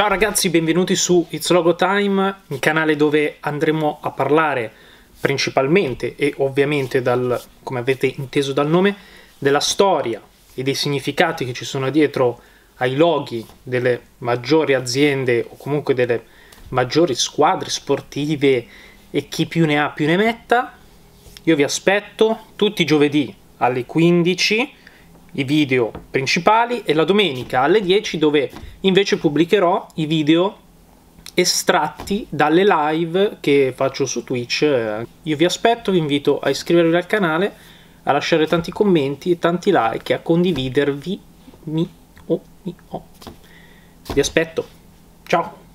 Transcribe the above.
Ciao ragazzi, benvenuti su It's Logo Time, il canale dove andremo a parlare principalmente e ovviamente dal, come avete inteso dal nome, della storia e dei significati che ci sono dietro ai loghi delle maggiori aziende o comunque delle maggiori squadre sportive e chi più ne ha più ne metta. Io vi aspetto tutti i giovedì alle 15 i video principali e la domenica alle 10 dove invece pubblicherò i video estratti dalle live che faccio su Twitch. Io vi aspetto, vi invito a iscrivervi al canale, a lasciare tanti commenti e tanti like e a condividervi. Mi, oh, mi, oh. Vi aspetto. Ciao!